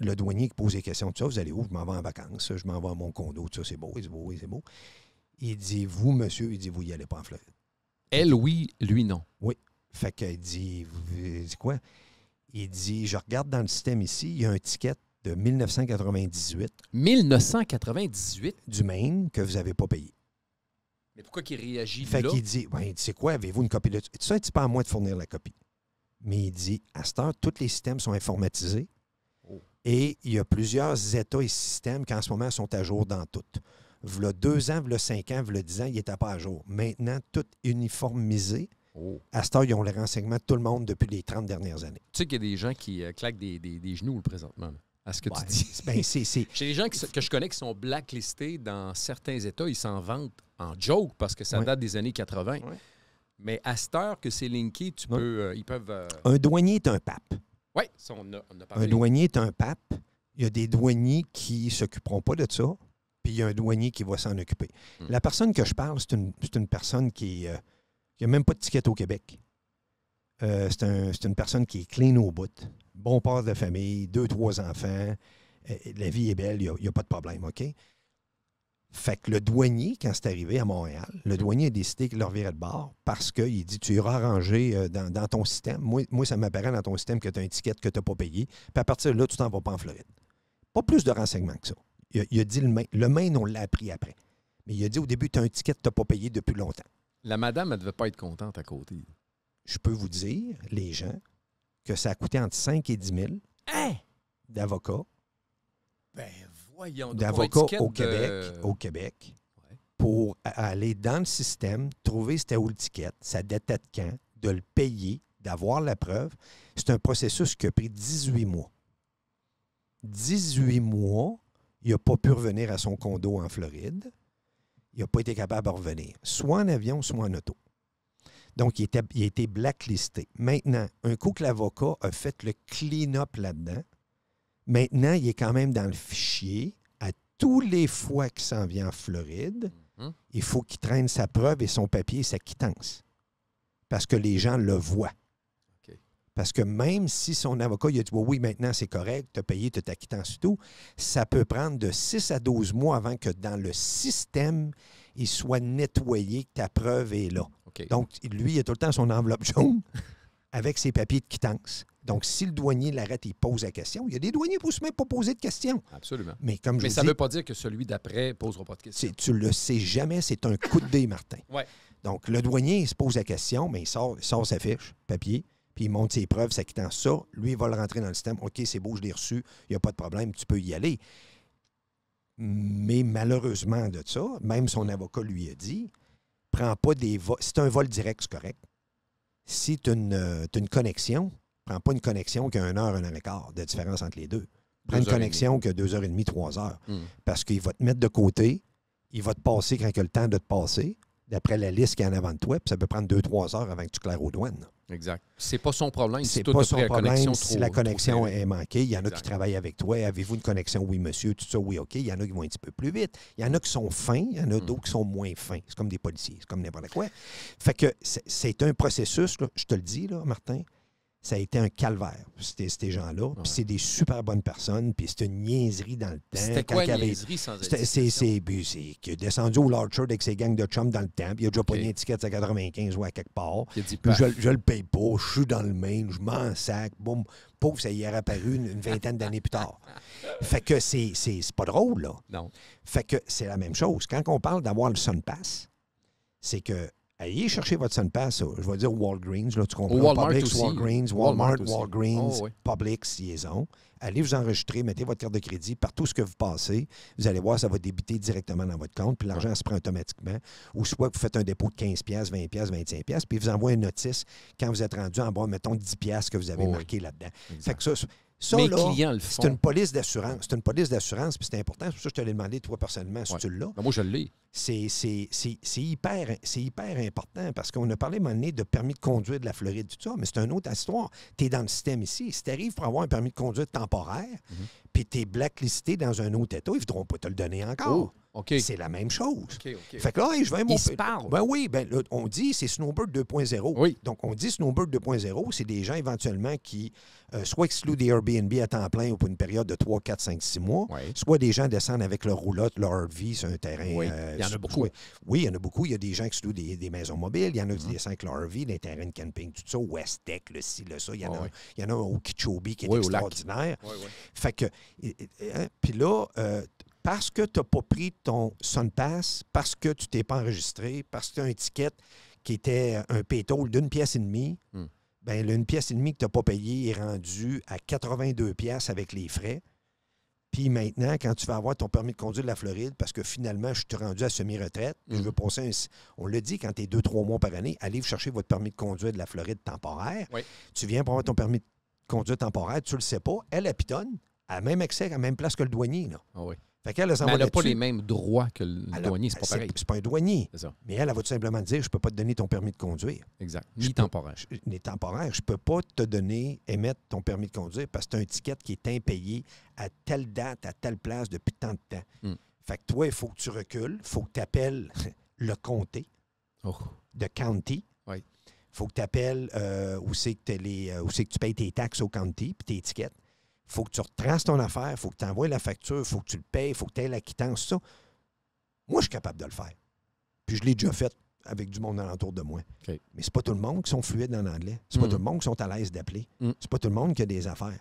le douanier qui pose des questions, tout ça, vous allez où? Je m'en vais en vacances, je m'en vais à mon condo, tout ça, c'est beau, c'est beau, c'est beau. Il dit, vous, monsieur, il dit, vous n'y allez pas en Floride. Elle, oui, lui, non. Oui. Fait qu'il dit, il dit quoi? Il dit, je regarde dans le système ici, il y a un ticket de 1998. 1998? Du Maine que vous n'avez pas payé. Mais pourquoi qu'il réagit fait là? Fait qu'il dit, c'est ben, quoi, avez-vous une copie de... Ça, sais, pas à moi de fournir la copie. Mais il dit, à cette heure, tous les systèmes sont informatisés. Oh. Et il y a plusieurs états et systèmes qui, en ce moment, sont à jour dans toutes. V'là deux ans, v'là cinq ans, v'là dix ans, il n'était pas à jour. Maintenant, tout uniformisé. Oh. À ce ils ont les renseignements de tout le monde depuis les 30 dernières années. Tu sais qu'il y a des gens qui euh, claquent des, des, des genoux présentement. à ce que tu dis. Ben, c'est, Chez les gens que je connais qui sont blacklistés dans certains États, ils s'en vantent en joke parce que ça date des années 80. Mais à cette heure que c'est linké, tu peux, euh, ils peuvent. Euh, un douanier est un pape. Oui, on, a, parlé. Un douanier est un pape. Il y a des douaniers qui ne s'occuperont pas de ça puis il y a un douanier qui va s'en occuper. Hmm. La personne que je parle, c'est une, personne qui n'a euh, même pas de ticket au Québec. Euh, c'est une personne qui est clean au bout, bon père de famille, deux, trois enfants, euh, la vie est belle, il n'y a, pas de problème, OK? Fait que le douanier, quand c'est arrivé à Montréal, le hmm. douanier a décidé qu'il leur virait le bord parce qu'il dit Tu iras ranger dans, ton système. Moi, ça m'apparaît dans ton système que tu as un ticket que tu n'as pas payé. Puis à partir de là, tu t'en vas pas en Floride. Pas plus de renseignements que ça. Il a, dit le main. Le main, on l'a appris après. Mais il a dit au début, tu as un ticket, tu n'as pas payé depuis longtemps. La madame, elle ne devait pas être contente à côté. Je peux vous dire, les gens, que ça a coûté entre 5 et 10 000 hein? d'avocats. Ben voyons. D'avocats au Québec, au Québec pour aller dans le système, trouver c'était où le ticket, sa dette de quand, de le payer, d'avoir la preuve. C'est un processus qui a pris 18 mois. 18 mois il n'a pas pu revenir à son condo en Floride. Il n'a pas été capable de revenir, soit en avion, soit en auto. Donc, il, était, a été blacklisté. Maintenant, un coup que l'avocat a fait le clean-up là-dedans, maintenant, il est quand même dans le fichier. À tous les fois qu'il s'en vient en Floride, mhm. il faut qu'il traîne sa preuve et son papier et sa quittance. Parce que les gens le voient. Parce que même si son avocat il a dit oui, maintenant c'est correct, tu as payé, tu as ta quittance tout, ça peut prendre de 6 à 12 mois avant que dans le système, il soit nettoyé, que ta preuve est là. Donc, lui, il a tout le temps son enveloppe jaune avec ses papiers de quittance. Donc, si le douanier l'arrête, il pose la question. Il y a des douaniers qui ne même pas poser de questions. Absolument. Mais, comme ça ne veut pas dire que celui d'après ne posera pas de questions. Tu ne le sais jamais, c'est un coup de dé, Martin. Donc, le douanier, il se pose la question, mais il sort, il sort sa fiche, papier puis il monte ses preuves, ça quittant ça, lui, il va le rentrer dans le système. OK, c'est beau, je l'ai reçu, il n'y a pas de problème, tu peux y aller. Mais malheureusement de ça, même son avocat lui a dit, prends pas des vols. Si un vol direct, c'est correct. Si tu as euh, une, connexion, prends pas une connexion qui a une heure, un heure et quart de différence entre les deux. Prends une connexion qui a deux heures et demie, trois heures. Hmm. Parce qu'il va te mettre de côté, il va te passer quand il a le temps de te passer d'après la liste qui est en avant de toi, puis ça peut prendre deux, trois heures avant que tu claires aux douanes. Exact. C'est pas son problème. C'est pas son problème si la connexion est manquée. Il y en a qui travaillent avec toi. Avez-vous une connexion? Oui, monsieur. Tout ça, oui, OK. Il y en a qui vont un petit peu plus vite. Il y en a qui sont fins. Il y en a hmm. d'autres qui sont moins fins. C'est comme des policiers. C'est comme n'importe quoi. Fait que c'est un processus, je te le dis, là, Martin ça a été un calvaire, C'était ces gens-là. Puis c'est des super bonnes personnes, puis c'est une niaiserie dans le temps. C'était quoi une niaiserie sans C'est ben, qui est descendu au Larcher avec ses gangs de chums dans le temps, puis il a déjà okay. une étiquette à 95 ou à quelque part. puis je, le paye pas, je suis dans le main, je m'en sac, boum, pauvre, ça y est apparu une, une vingtaine d'années plus tard. Fait que c'est pas drôle, là. Non. Fait que c'est la même chose. Quand on parle d'avoir le Sun Pass, c'est que Allez chercher votre SunPass, euh, je vais dire Walgreens, là, tu comprends? Publix, Walgreens, Walmart, Walgreens, oh, Publix, liaison. Allez vous enregistrer, mettez votre carte de crédit par tout ce que vous passez. Vous allez voir, ça va débiter directement dans votre compte, puis l'argent se prend automatiquement. Ou soit vous faites un dépôt de 15 pièces, 20 pièces, 25 pièces, puis vous envoie une notice quand vous êtes rendu en bas, mettons 10 pièces que vous avez oh, marqué là-dedans. Fait ça, ça, c'est une police d'assurance. C'est une police d'assurance, puis c'est important. C'est pour ça que je te l'ai demandé, toi, personnellement, si tu l'as. Ben, moi, je l'ai c'est hyper, hyper important parce qu'on a parlé à un moment donné de permis de conduire de la Floride, tout ça, mais c'est une autre histoire. Tu es dans le système ici. Si tu arrives pour avoir un permis de conduire temporaire, mhm. puis tu es blacklisté dans un autre État, ils ne voudront pas te le donner encore. Oh, c'est la même chose. Fait que là, je vais mon... se Ben oui, ben on dit c'est Snowbird 2.0. Oui. Donc, on dit Snowbird 2.0, c'est des gens éventuellement qui euh, soit excluent des Airbnb à temps plein pour une période de 3, 4, 5, 6 mois, soit des gens descendent avec leur roulotte, leur RV sur un terrain euh, en a beaucoup. Oui, il y en a beaucoup. Il y a des gens qui se louent des, maisons mobiles. Il y en a du des saint V, des terrains de camping, tout ça. Westec, le ci, le ça. Il y en, a, il y en a au Kichobi qui est extraordinaire. Fait que, hein, puis là, euh, parce que tu n'as pas pris ton Sun Pass, parce que tu t'es pas enregistré, parce que tu as un ticket qui était un pétole d'une pièce et demie, mm. Ben, une pièce et demie que tu n'as pas payé est rendue à 82 pièces avec les frais. Puis maintenant, quand tu vas avoir ton permis de conduire de la Floride, parce que finalement, je suis rendu à semi-retraite, je mm. veux passer un, On le dit, quand tu es deux, trois mois par année, allez chercher votre permis de conduire de la Floride temporaire. Tu viens pour avoir ton permis de conduire temporaire, tu le sais pas. Elle, elle pitonne, à même accès, à même place que le douanier. Là. Ah oui elle, n'a pas les mêmes droits que le douanier, c'est pas pareil. C'est pas un douanier. Mais elle, elle va tout simplement dire je ne peux pas te donner ton permis de conduire. Exact. Ni temporaire. ni temporaire. Je ne peux pas te donner, émettre ton permis de conduire parce que tu as un ticket qui est impayé à telle date, à telle place depuis tant de temps. Hmm. Fait que toi, il faut que tu recules, il faut que tu appelles le comté, oh. de county. Oui. faut que tu appelles euh, où c'est que, euh, que tu payes tes taxes au county puis tes étiquettes faut que tu retraces ton affaire, il faut que tu envoies la facture, il faut que tu le payes, faut que tu aies la quittance, ça. Moi, je suis capable de le faire. Puis je l'ai déjà fait avec du monde alentour de moi. Mais Mais c'est pas tout le monde qui sont fluides en anglais. C'est pas mm. tout le monde qui sont à l'aise d'appeler. Mm. C'est pas tout le monde qui a des affaires.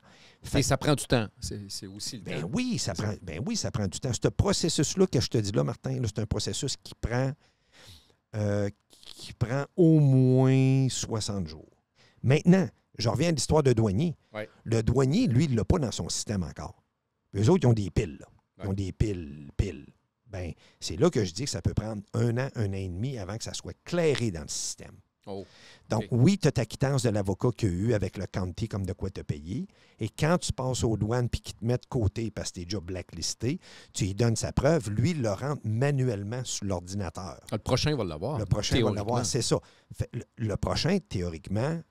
Et ça prend du temps. C'est aussi le ben Oui, ça prend, ben oui, ça prend du temps. Ce processus-là que je te dis là, Martin, c'est un processus qui prend, euh, qui prend au moins 60 jours. Maintenant, je reviens à l'histoire de douanier. Le douanier, lui, il l'a pas dans son système encore. Les autres, ils ont des piles. Ils ont des piles, piles. Ben, c'est là que je dis que ça peut prendre un an, un an et demi avant que ça soit clairé dans le système. Oh. Donc, oui, tu as ta quittance de l'avocat qu'il y a eu avec le county comme de quoi te payer. Et quand tu passes aux douanes puis qu'ils te mettent de côté parce que tu es déjà blacklisté, tu lui donnes sa preuve. Lui, il le rentre manuellement sur l'ordinateur. Ah, le prochain va l'avoir. Le prochain va l'avoir, c'est ça. le prochain, théoriquement,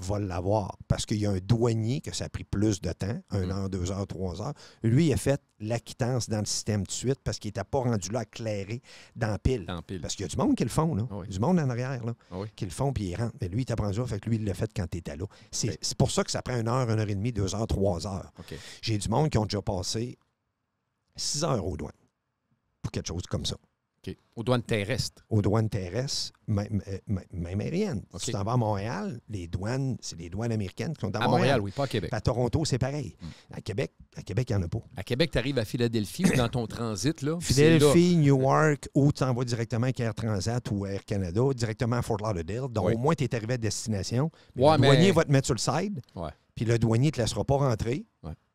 va l'avoir parce qu'il y a un douanier que ça a pris plus de temps, un mm. an, deux heures, trois heures. Lui, il a fait l'acquittance dans le système de suite parce qu'il n'était pas rendu là à clairer dans pile. pile. Parce qu'il y a du monde qui le font, là. Ah du monde en arrière, là, ah qui le font puis il rentre. Mais lui, il t'apprend ça, fait que lui, il l'a fait quand tu étais là. C'est pour ça que ça prend une heure, une heure et demie, deux heures, trois heures. J'ai du monde qui ont déjà passé six heures aux douanes pour quelque chose comme ça. Aux douanes terrestres. Aux douanes terrestres, même, euh, même aériennes. Si tu t'en vas à Montréal, les douanes, c'est les douanes américaines qui sont à, à Montréal. oui, pas à Québec. À Toronto, c'est pareil. Mm. À Québec, à Québec, il n'y en a pas. À Québec, tu arrives à Philadelphie dans ton transit, là. Philadelphie, Newark, ou tu t'en vas directement avec Air Transat ou Air Canada, directement à Fort Lauderdale. Donc, au moins, tu es arrivé à destination. le douanier va te mettre sur le side. Puis le douanier ne te laissera pas rentrer.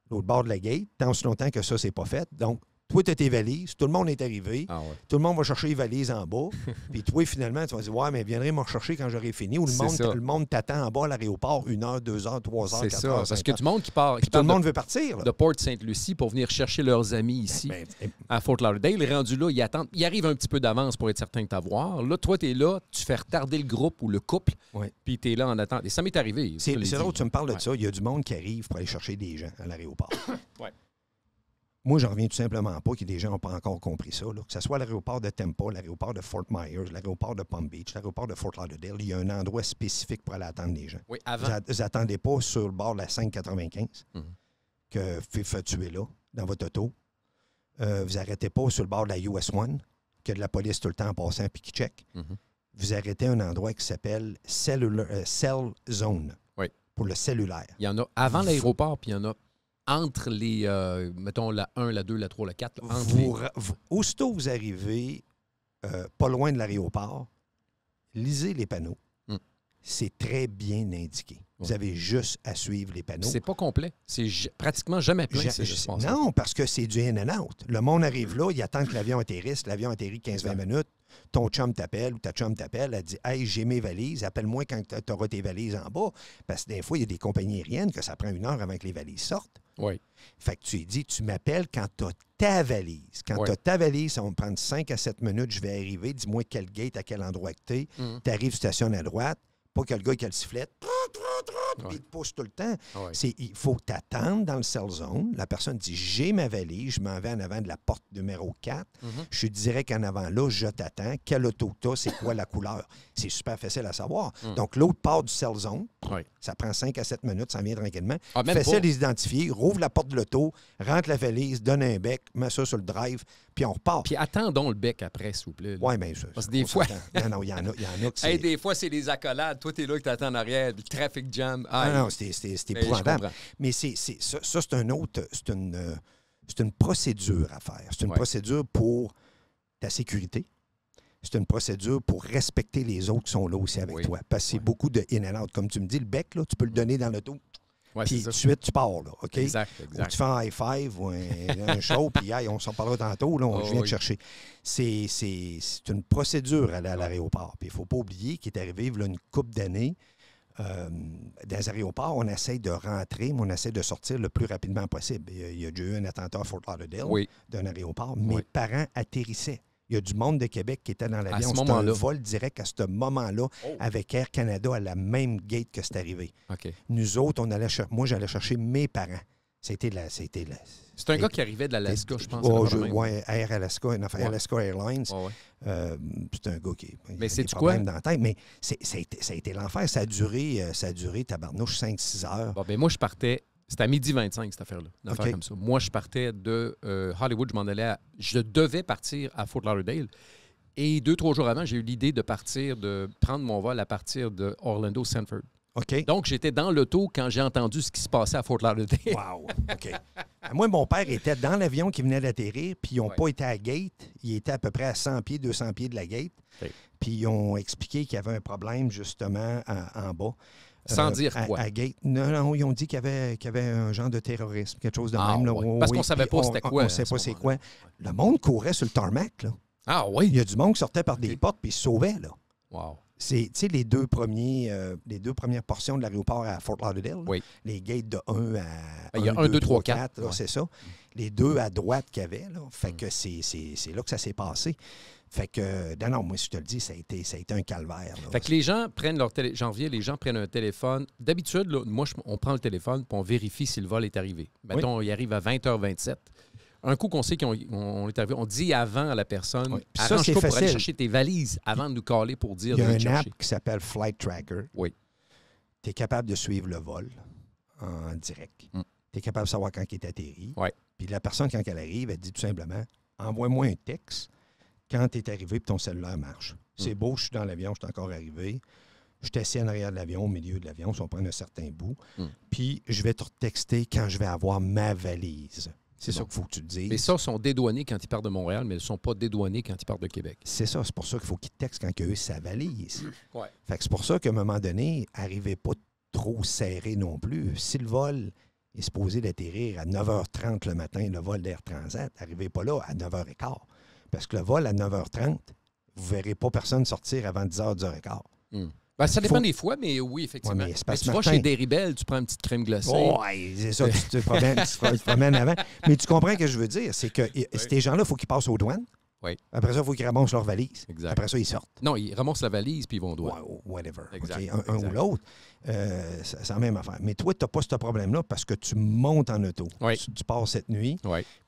L'autre bord de la gate, tant aussi longtemps que ça, c'est pas fait. Donc, toi, tu as tes valises, tout le monde est arrivé, ah tout le monde va chercher les valises en bas, puis toi, finalement, tu vas dire Ouais, mais viendrai me rechercher quand j'aurai fini, ou le monde, le monde t'attend en bas à l'aéroport une heure, deux heures, trois heures, quatre ça, heures. parce que du monde qui part. tout le monde veut partir. De Port-Sainte-Lucie pour venir chercher leurs amis ici, ben, à Fort Lauderdale. Rendu là, ils attendent, ils arrivent un petit peu d'avance pour être certain de t'avoir. Là, toi, tu es là, tu fais retarder le groupe ou le couple, puis tu es là en attente. Et ça m'est arrivé. C'est drôle, tu me parles de ça. Il y a du monde qui arrive pour aller chercher des gens à l'aéroport. Moi, j'en reviens tout simplement pas que des gens n'ont pas encore compris ça. Que ce soit l'aéroport de Tampa, l'aéroport de Fort Myers, l'aéroport de Palm Beach, l'aéroport de Fort Lauderdale, il y a un endroit spécifique pour aller attendre les gens. Oui, avant. Vous, n'attendez pas sur le bord de la 595 mhm. que que FIFA tuer là, dans votre auto. Euh, vous n'arrêtez pas sur le bord de la US 1 que de la police tout le temps en passant puis qui check. Mhm. Vous arrêtez un endroit qui s'appelle euh, Cell Zone. Oui. Pour le cellulaire. Il y en a avant l'aéroport, puis il y en a entre les, euh, mettons, la 1, la 2, la 3, la 4. Entre vous, vous, arrivez euh, pas loin de l'aéroport, lisez les panneaux. Hmm. C'est très bien indiqué. Vous avez juste à suivre les panneaux. C'est pas complet. C'est pratiquement jamais plein. non, parce que c'est du in and out. Le monde arrive là, il attend que l'avion atterrisse. L'avion atterrit 15-20 minutes. Ton chum t'appelle ou ta chum t'appelle, elle dit Hey, j'ai mes valises, appelle-moi quand tu auras tes valises en bas. Parce que des fois, il y a des compagnies aériennes que ça prend une heure avant que les valises sortent. Oui. Fait que tu lui dis Tu m'appelles quand tu as ta valise. Quand tu as ta valise, ça va me prendre 5 à 7 minutes, je vais arriver, dis-moi quel gate, à quel endroit que tu es. Mm. Tu arrives, tu stationnes à droite, pas que le gars qui a le sifflet, il te pousse tout le temps. Ah c'est, il faut t'attendre dans le cell zone. La personne dit J'ai ma valise, je m'en vais en avant de la porte numéro 4. Mhm. Je suis direct en avant là, je t'attends. Quel auto t'as, c'est quoi la couleur C'est super facile à savoir. Mm. Donc, l'autre part du cell zone. Ça prend 5 à 7 minutes, ça vient tranquillement. Ah, Fais ça, les identifier, rouvre la porte de l'auto, rentre la valise, donne un bec, mets ça sur le drive, puis on repart. Puis attendons le bec après, s'il vous plaît. Oui, bien sûr. Parce que des fois. non, non, il y en a, y en a des fois, c'est des accolades. Toi, t'es là que t'attends en arrière, le traffic jam. Ah, non, non, c'est ben, épouvantable. Mais c'est ça, ça c'est un autre. C'est une, euh, une procédure à faire. C'est une procédure pour ta sécurité c'est une procédure pour respecter les autres qui sont là aussi avec toi. Parce que c'est beaucoup de in and out. Comme tu me dis, le bec, là, tu peux le donner dans le dos puis tout de suite, tu pars, tu fais un high five ou un, show, puis on s'en parlera tantôt, là, on, oh, vient je te chercher. C'est une procédure à à l'aéroport. Puis il ne faut pas oublier qu'il est arrivé, une couple d'années, euh, dans les on essaie de rentrer, mais on essaie de sortir le plus rapidement possible. Il y a, déjà eu un attentat à Fort Lauderdale d'un aéroport. Mes parents atterrissaient. Il y a du monde de Québec qui était dans l'avion. C'était un vol direct à ce moment-là oh. avec Air Canada à la même gate que c'est arrivé. Nous autres, on allait moi, j'allais chercher mes parents. C'était la. C'est un gars qui arrivait de l'Alaska, je pense. Oh, ouais, Air Alaska, enfin, Alaska Airlines. c'est un gars qui. Mais c'est quoi? Dans la tête, mais c'est, ça a été, l'enfer. Ça a duré, euh, ça a duré tabarnouche, 5-6 heures. Bon, ben moi, je partais c'était à midi 25, cette affaire-là. Une affaire comme ça. Moi, je partais de euh, Hollywood, je m'en allais Je devais partir à Fort Lauderdale. Et deux, trois jours avant, j'ai eu l'idée de partir, de prendre mon vol à partir de Orlando Sanford. Ok. Donc, j'étais dans l'auto quand j'ai entendu ce qui se passait à Fort Lauderdale. wow! OK. Moi, mon père était dans l'avion qui venait d'atterrir, puis ils n'ont pas été à gate. Ils étaient à peu près à 100 pieds, 200 pieds de la gate. Puis ils ont expliqué qu'il y avait un problème, justement, en, en bas. Sans euh, dire quoi. À, Gate. Non, non, ils ont dit qu'il y, avait, un genre de terrorisme, quelque chose de ah, même. Là, Parce qu'on ne savait pas c'était quoi. On pas c'est quoi. Le monde courait sur le tarmac. Là. Ah oui? Il y a du monde qui sortait par des portes puis se sauvait. Là. Wow. C'est les, deux premiers, euh, les deux premières portions de l'aéroport à Fort Lauderdale. Oui. Les gates de 1 à. Ah, il y a 1, 2, 3, 4. C'est ça. Les deux à droite qu'il y avait. Fait hmm. que c'est là que ça s'est passé. Fait que, non, moi, si je te le dis, ça a été, ça a été un calvaire. Fait que les gens prennent leur téléphone, j'en les gens prennent un téléphone. D'habitude, moi, on prend le téléphone pour on vérifie si le vol est arrivé. Mettons, on il arrive à 20h27 un coup qu'on sait qu'on est arrivé, on dit avant à la personne, avant aller chercher tes valises avant de nous caller pour dire. Il y a une app qui s'appelle Flight Tracker. Oui. Tu es capable de suivre le vol en direct. Mm. Tu es capable de savoir quand il est atterri. Oui. Puis la personne, quand elle arrive, elle dit tout simplement Envoie-moi un texte quand tu es arrivé et ton cellulaire marche. C'est mm. beau, je suis dans l'avion, je suis encore arrivé. Je t'assieds en arrière de l'avion, au milieu de l'avion, si on prend un certain bout. Mm. Puis je vais te texter quand je vais avoir ma valise. C'est ça qu'il faut que tu te dises. Mais ça, sont dédouanés quand ils partent de Montréal, mais ils ne sont pas dédouanés quand ils partent de Québec. C'est ça. C'est pour ça qu'il faut qu'ils textent quand ils ont sa valise. Ouais. Fait c'est pour ça qu'à un moment donné, arrivez pas trop serré non plus. Si le vol est supposé d'atterrir à 9h30 le matin, le vol d'Air Transat, arrivez pas là à 9h15. Parce que le vol à 9h30, vous ne verrez pas personne sortir avant 10 h du record. ça dépend des fois, mais oui, effectivement. mais tu vas chez des tu prends une petite crème glacée. oui, c'est ça, tu te, promènes, tu te promènes avant. Mais tu comprends ce que je veux dire, c'est que ces gens-là, il faut qu'ils passent aux douanes. Après ça, il faut qu'ils ramassent leur valise. Après ça, ils sortent. Non, ils ramassent la valise puis ils vont droit. Whatever. Un, ou l'autre, euh, c'est la même affaire. Mais toi, tu n'as pas ce problème-là parce que tu montes en auto. Tu, passes cette nuit.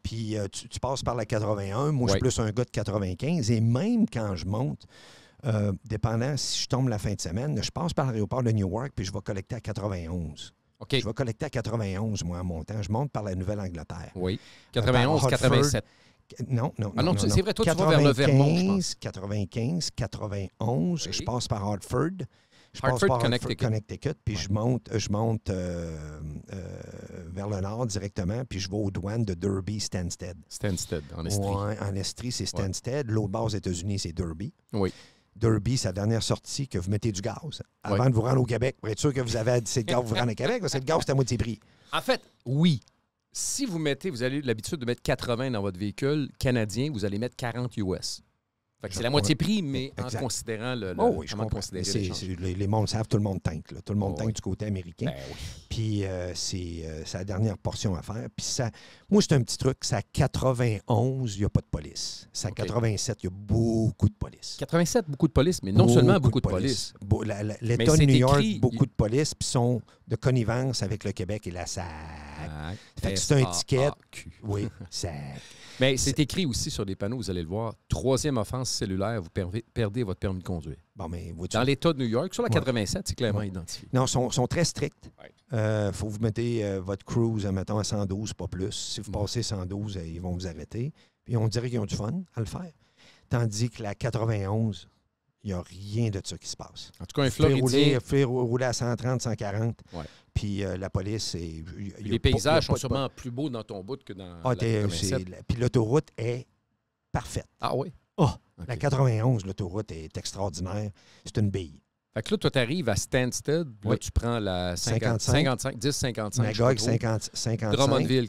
Puis euh, tu, passes par la 81. Moi, je suis plus un gars de 95. Et même quand je monte, euh, dépendant si je tombe la fin de semaine, je passe par l'aéroport de Newark puis je vais collecter à 91. Je vais collecter à 91, moi, en montant. Je monte par la Nouvelle-Angleterre. Oui. 91, 87. Non, non. non, ah c'est vrai, toi, 95, tu vers 95, 91, je passe par Hartford. Je Hartford, passe par Connecticut. Hartford, Connecticut, puis je monte, euh, je monte euh, euh, vers le nord directement, puis je vais aux douanes de Derby, Stansted. Stansted, en Estrie. Oui, en Estrie, c'est Stansted. L'autre base, aux États-Unis, c'est Derby. Oui. Derby, sa dernière sortie, que vous mettez du gaz avant de vous rendre au Québec, pour être sûr que vous avez assez de gaz pour vous rendre au Québec, parce que le gaz, c'est à moitié prix. En fait, oui si vous mettez, vous avez l'habitude de mettre 80 dans votre véhicule canadien, vous allez mettre 40 US. C'est la moitié prix, mais en considérant le. Oh oui, je comprends. Les, mondes savent, tout le monde tank. Tout le monde oh tank du côté américain. Ben puis euh, c'est euh, sa dernière portion à faire. Puis ça, moi, c'est un petit truc. Ça 91, il n'y a pas de police. Ça à 87, il y a beaucoup de police. 87, beaucoup de police, mais non seulement beaucoup de police. L'État de New York, beaucoup de police, puis sont de connivence avec le Québec et la SAC. Ah, fait que c'est un ticket. Oui, SAC. Mais c'est écrit aussi sur des panneaux, vous allez le voir. Troisième offense cellulaire, vous perdez votre permis de conduire. Dans l'État de New York, sur la 87, c'est clairement identifié. Non, ils sont, très stricts. Il euh, faut que vous mettez euh, votre cruise, mettons, à 112, pas plus. Si vous mm. passez 112, euh, ils vont vous arrêter. Puis on dirait qu'ils ont du fun à le faire. Tandis que la 91, il n'y a rien de ça qui se passe. En tout cas, un Floridien... rouler à 130, 140. Puis la police... Est, les paysages sont sûrement plus beaux dans ton bout que dans ah, la Puis l'autoroute est parfaite. Ah oui? Ah, la 91, l'autoroute est extraordinaire. C'est une bille. Fait que là, toi, tu arrives à Stansted. tu prends la 55, 55 10-55. 55.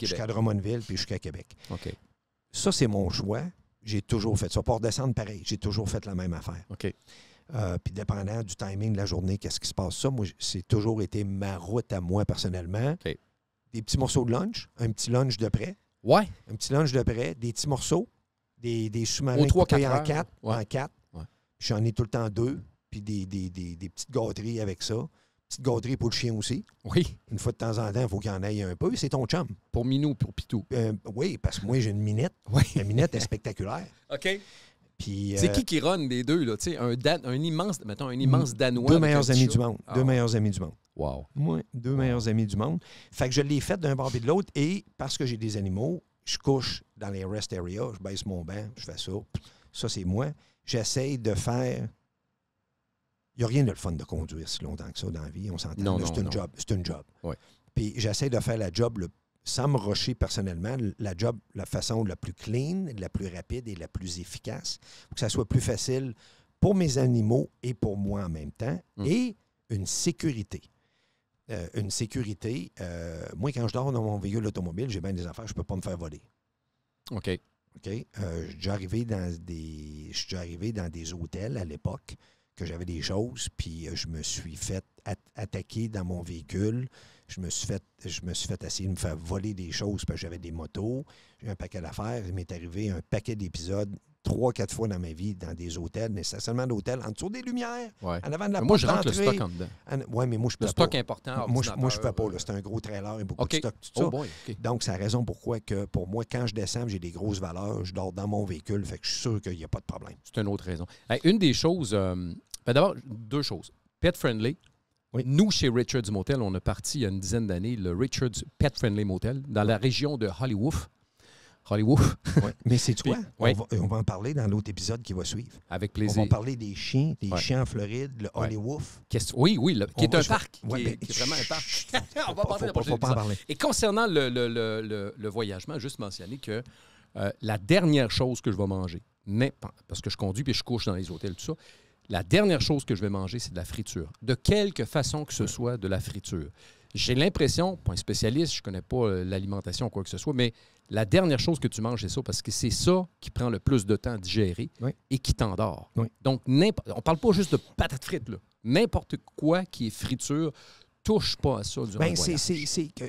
Jusqu'à Drummondville, puis jusqu'à Québec. OK. Ça, c'est mon choix. J'ai toujours fait ça. Pour descendre, pareil, j'ai toujours fait la même affaire. OK. Euh, puis dépendant du timing de la journée, qu'est-ce qui se passe, ça, moi, c'est toujours été ma route à moi personnellement. Des petits morceaux de lunch, un petit lunch de près. Ouais. Un petit lunch de près, des petits morceaux, des, sous-marins coupés en quatre. En quatre. Ouais. J'en ai tout le temps deux, puis des, des, petites gâteries avec ça. Petites gâterie pour le chien aussi. Oui. Une fois de temps en temps, il faut qu'il en aille un peu. C'est ton chum. Pour Minou, pour Pitou. Euh, oui, parce que moi, j'ai une minette. Oui. La minette est spectaculaire. OK. Puis, c'est euh, qui qui run des deux, là? Tu sais, un, immense, mettons, un immense Danois. Deux meilleurs amis du monde. Ah. Deux meilleurs amis du monde. Wow. Moi, deux meilleurs amis du monde. Fait que je l'ai fait d'un bord et de l'autre. Et parce que j'ai des animaux, je couche dans les rest areas, je baisse mon bain, je fais ça. Ça, c'est moi. J'essaye de faire. Il n'y a rien de le fun de conduire si longtemps que ça dans la vie. On s'entend. C'est un job. C'est une job. Puis j'essaie de faire la job sans me rusher personnellement, la job, la façon la plus clean, la plus rapide et la plus efficace, que ça soit plus facile pour mes animaux et pour moi en même temps, hum. et une sécurité. Euh, une sécurité. Euh, moi, quand je dors dans mon véhicule automobile, j'ai bien des affaires, je ne peux pas me faire voler. OK. OK. Euh, je, suis déjà arrivé dans des, je arrivé dans des hôtels à l'époque que j'avais des choses, puis euh, je me suis fait attaquer dans mon véhicule. Je me suis fait, je me suis fait essayer de me faire voler des choses parce que j'avais des motos. J'ai un paquet d'affaires. Il m'est arrivé un paquet d'épisodes trois, quatre fois dans ma vie dans des hôtels, mais des hôtels, en dessous des lumières, en avant de la Moi, je rentre le stock en dedans. mais moi, je peux le pas. Le stock important. Moi, je, moi, je peux pas. Euh. C'est un gros trailer et beaucoup de stock, tout oh ça. Donc, c'est la raison pourquoi que pour moi, quand je descends, j'ai des grosses valeurs, je dors dans mon véhicule, fait que je suis sûr qu'il n'y a pas de problème. C'est une autre raison. une des choses, euh, ben, d'abord, deux choses. Pet friendly, Nous, chez Richards Motel, on a parti il y a une dizaine d'années le Richards Pet Friendly Motel dans la région de Hollywood, Hollywood. Mais c'est toi. On, va, en parler dans l'autre épisode qui va suivre. Avec plaisir. On va parler des chiens, des chiens en Floride, le Hollywood. Oui, oui, qui est un ben, parc. Qui, vraiment un parc. on va parler faut, Et concernant le, le, le, voyagement, juste mentionner que euh, la dernière chose que je vais manger, parce que je conduis puis je couche dans les hôtels, tout ça, la dernière chose que je vais manger, c'est de la friture. De quelque façon que ce soit, de la friture. J'ai l'impression, pas un spécialiste, je ne connais pas euh, l'alimentation ou quoi que ce soit, mais la dernière chose que tu manges, c'est ça, parce que c'est ça qui prend le plus de temps à digérer et qui t'endort. Donc, on parle pas juste de patates frites, là. N'importe quoi qui est friture, touche pas à ça durant Bien, c'est, euh,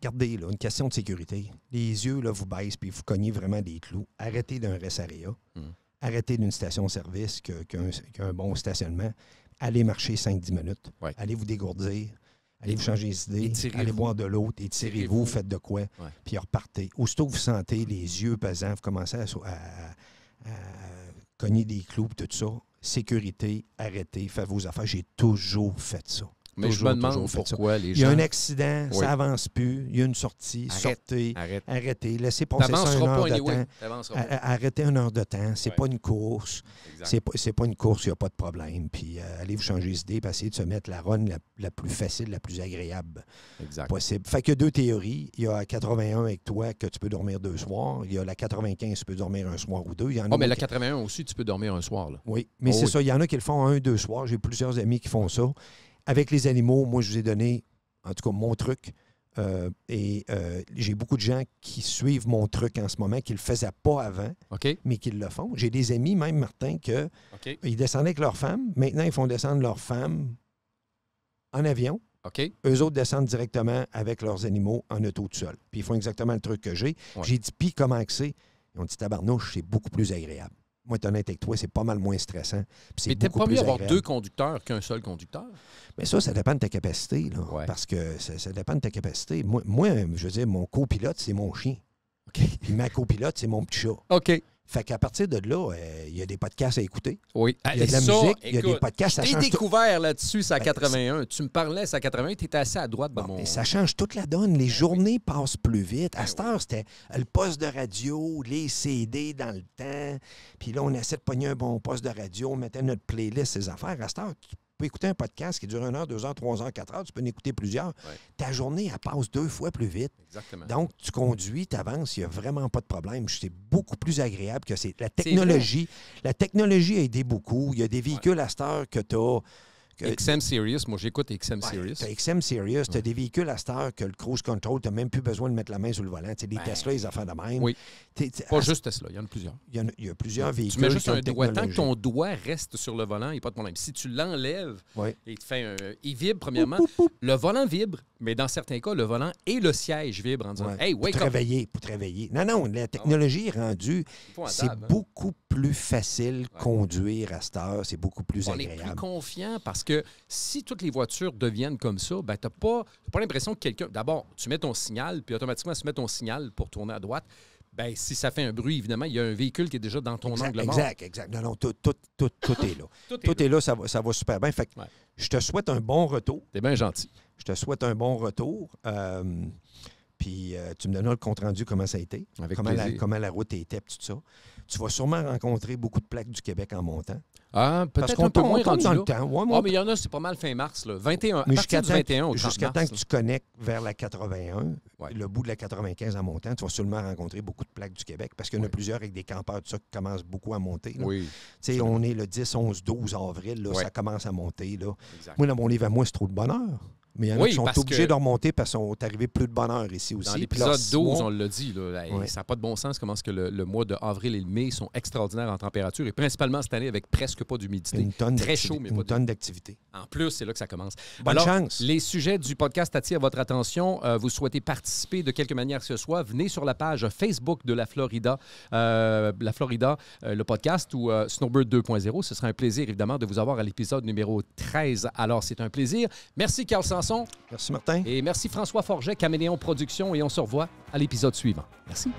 Regardez, une question de sécurité. Les yeux, là, vous baissent puis vous cognez vraiment des clous. Arrêtez d'un Ressaria. Hmm. Arrêtez d'une station-service qu'un bon stationnement allez marcher 5-10 minutes, allez vous dégourdir, Allez vous changer les idées, allez boire de l'autre, et tirez vous. faites de quoi, puis repartez. Aussitôt que vous sentez les yeux pesants, vous commencez à, cogner des clous, tout ça, sécurité, arrêtez, faites vos affaires. J'ai toujours fait ça. Mais je me demande pourquoi les gens. Il y a un accident, ça n'avance plus, il y a une sortie, sortez, arrêtez, laissez passer ça heure de temps. Arrêtez un heure de temps, c'est pas une course. C'est pas, pas une course, il n'y a pas de problème. Puis euh, allez vous changer d'idée, puis essayez de se mettre la run la, plus facile, la plus agréable possible. Fait qu'il y a deux théories. Il y a la 81 avec toi que tu peux dormir deux soirs. Il y a la 95, tu peux dormir un soir ou deux. Il y en oh, mais la 81 aussi, tu peux dormir un soir. Oui, mais oh c'est ça. Il y en a qui le font un, deux soirs. J'ai plusieurs amis qui font ça avec les animaux, moi, je vous ai donné, en tout cas, mon truc. Euh, et euh, j'ai beaucoup de gens qui suivent mon truc en ce moment, qui ne le faisaient pas avant, mais qui le font. J'ai des amis, même Martin, que descendaient avec leurs femmes. Maintenant, ils font descendre leurs femmes en avion. Eux autres descendent directement avec leurs animaux en auto tout Puis ils font exactement le truc que j'ai. J'ai dit, puis comment que c'est? Ils ont dit, tabarnouche, c'est beaucoup plus agréable moi, être honnête avec toi, c'est pas mal moins stressant. Mais t'aimes pas mieux avoir deux conducteurs qu'un seul conducteur? Mais ben ça, ça dépend de ta capacité. Là, Parce que ça, dépend de ta capacité. Moi, je veux dire, mon copilote, c'est mon chien. ma copilote, c'est mon petit chat. OK. Fait qu'à partir de là, euh, il y a des podcasts à écouter. Oui. Il y a de la musique, il y a des podcasts à change... découvert là-dessus, ça 81. Euh, tu me parlais, ça à 81, tu étais assez à droite dans bon, Mais ça change toute la donne. Les ben journées passent plus vite. À ben cette heure, c'était le poste de radio, les CD dans le temps. Puis là, on essaie de pogner un bon poste de radio, on mettait notre playlist, ces affaires. À cette heure, tu peux écouter un podcast qui dure une heure, deux heures, trois heures, quatre heures. Tu peux en écouter plusieurs. Ta journée, elle passe deux fois plus vite. Exactement. Donc, tu conduis, tu avances, il n'y a vraiment pas de problème. C'est beaucoup plus agréable que c'est. La technologie, la technologie a aidé beaucoup. Il y a des véhicules à cette heure que tu as XM Serious, moi j'écoute XM Serious. XM Serious, tu as des véhicules à cette heure que le cruise control, tu n'as même plus besoin de mettre la main sur le volant. sais, les ben... Tesla, ils en font de même. Oui. Pas juste Tesla, il y en a plusieurs. Il y, a, y a plusieurs véhicules. Tu mets juste un doigt. Tant que ton doigt reste sur le volant, il n'y a pas de problème. Si tu l'enlèves il vibre, premièrement. Le volant vibre, mais dans certains cas, le volant et le siège vibrent en disant Hey, wake pour up. Travailler, pour travailler. Non, non, la ah technologie est rendue. C'est hein. beaucoup plus facile conduire à cette heure. C'est beaucoup plus agréable. On est plus confiant parce que si toutes les voitures deviennent comme ça, ben, tu n'as pas, pas l'impression que quelqu'un. D'abord, tu mets ton signal, puis automatiquement, tu mets ton signal pour tourner à droite. Ben, si ça fait un bruit, évidemment, il y a un véhicule qui est déjà dans ton angle mort. Exact, exact. Non, non, tout, est là. tout, est, là. ça va, ça va super bien. Fait je te souhaite un bon retour. T'es bien gentil. Je te souhaite un bon retour. Euh, puis euh, tu me donneras le compte-rendu, comment ça a été, comment, la, comment la route était, tout ça tu vas sûrement rencontrer beaucoup de plaques du Québec en montant. Ah, peut-être un peu moins dans le temps. Ouais, ah, mais il y en a, c'est pas mal fin mars. Là. 21, jusqu'à temps, Jusqu'à temps, que tu connectes vers la 81, le bout de la 95 en montant, tu vas sûrement rencontrer beaucoup de plaques du Québec parce qu'il y en a plusieurs avec des campeurs de ça qui commencent beaucoup à monter. Oui. Tu sais, on est le 10, 11, 12 avril, ça commence à monter. Là. Moi, dans mon livre à moi, c'est trop de bonheur. Mais il qui sont obligés de remonter parce qu'ils sont arrivé plus de bonheur ici aussi. Dans l'épisode 12, on l'a dit, ça n'a pas de bon sens comment est-ce que le, mois de avril et le mai sont extraordinaires en température et principalement cette année avec presque pas d'humidité. Très chaud, mais pas tonne d'activité. En plus, c'est là que ça commence. Bonne chance. Les sujets du podcast attirent votre attention. Euh, vous souhaitez participer de quelque manière que ce soit, venez sur la page Facebook de la Florida, euh, la Florida, euh, le podcast ou Snowbird 2.0. Ce sera un plaisir, évidemment, de vous avoir à l'épisode numéro 13. Alors, c'est un plaisir. Merci, Carl Merci, Martin. Et merci, François Forget, Caméléon Productions. Et on se revoit à l'épisode suivant. Merci.